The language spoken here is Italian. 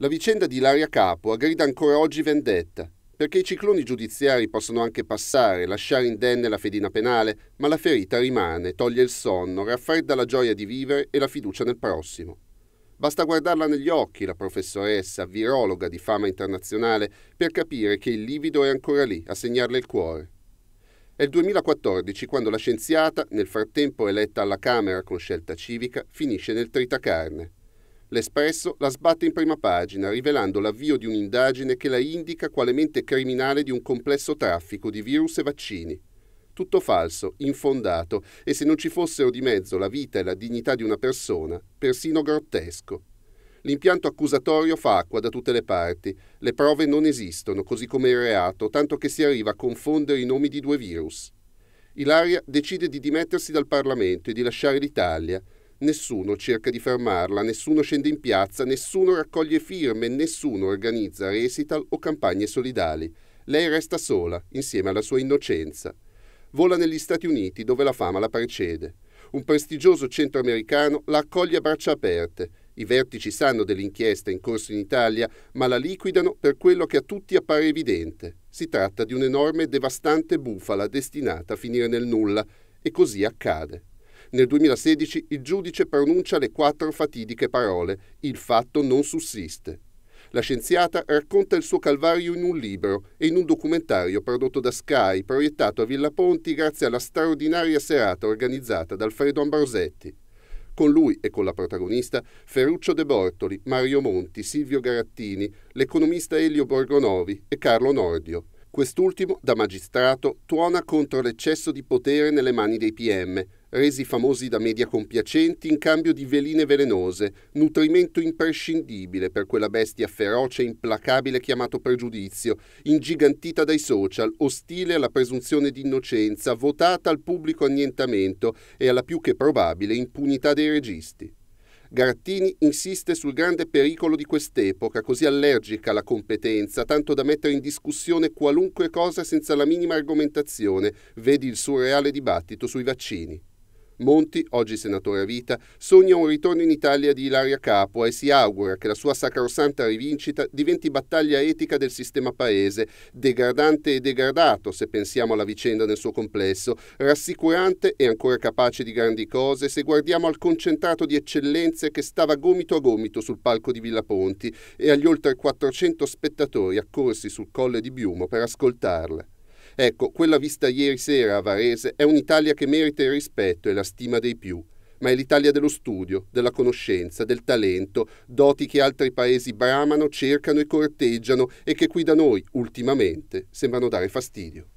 La vicenda di Ilaria Capua grida ancora oggi vendetta, perché i cicloni giudiziari possono anche passare, lasciare indenne la fedina penale, ma la ferita rimane, toglie il sonno, raffredda la gioia di vivere e la fiducia nel prossimo. Basta guardarla negli occhi, la professoressa, virologa di fama internazionale, per capire che il livido è ancora lì a segnarle il cuore. È il 2014 quando la scienziata, nel frattempo eletta alla Camera con scelta civica, finisce nel tritacarne. L'Espresso la sbatte in prima pagina, rivelando l'avvio di un'indagine che la indica quale mente criminale di un complesso traffico di virus e vaccini. Tutto falso, infondato, e se non ci fossero di mezzo la vita e la dignità di una persona, persino grottesco. L'impianto accusatorio fa acqua da tutte le parti, le prove non esistono, così come il reato, tanto che si arriva a confondere i nomi di due virus. Ilaria decide di dimettersi dal Parlamento e di lasciare l'Italia, Nessuno cerca di fermarla, nessuno scende in piazza, nessuno raccoglie firme, nessuno organizza recital o campagne solidali. Lei resta sola, insieme alla sua innocenza. Vola negli Stati Uniti, dove la fama la precede. Un prestigioso centro americano la accoglie a braccia aperte. I vertici sanno dell'inchiesta in corso in Italia, ma la liquidano per quello che a tutti appare evidente. Si tratta di un'enorme e devastante bufala destinata a finire nel nulla, e così accade. Nel 2016 il giudice pronuncia le quattro fatidiche parole Il fatto non sussiste. La scienziata racconta il suo calvario in un libro e in un documentario prodotto da Sky, proiettato a Villa Ponti grazie alla straordinaria serata organizzata da Alfredo Ambrosetti. Con lui e con la protagonista Ferruccio De Bortoli, Mario Monti, Silvio Garattini, l'economista Elio Borgonovi e Carlo Nordio. Quest'ultimo, da magistrato, tuona contro l'eccesso di potere nelle mani dei PM, resi famosi da media compiacenti in cambio di veline velenose, nutrimento imprescindibile per quella bestia feroce e implacabile chiamato pregiudizio, ingigantita dai social, ostile alla presunzione di innocenza, votata al pubblico annientamento e alla più che probabile impunità dei registi. Garattini insiste sul grande pericolo di quest'epoca, così allergica alla competenza, tanto da mettere in discussione qualunque cosa senza la minima argomentazione, vedi il surreale dibattito sui vaccini. Monti, oggi senatore a vita, sogna un ritorno in Italia di Ilaria Capua e si augura che la sua sacrosanta rivincita diventi battaglia etica del sistema paese, degradante e degradato se pensiamo alla vicenda nel suo complesso, rassicurante e ancora capace di grandi cose se guardiamo al concentrato di eccellenze che stava gomito a gomito sul palco di Villa Ponti e agli oltre 400 spettatori accorsi sul colle di Biumo per ascoltarle. Ecco, quella vista ieri sera a Varese è un'Italia che merita il rispetto e la stima dei più, ma è l'Italia dello studio, della conoscenza, del talento, doti che altri paesi bramano, cercano e corteggiano e che qui da noi, ultimamente, sembrano dare fastidio.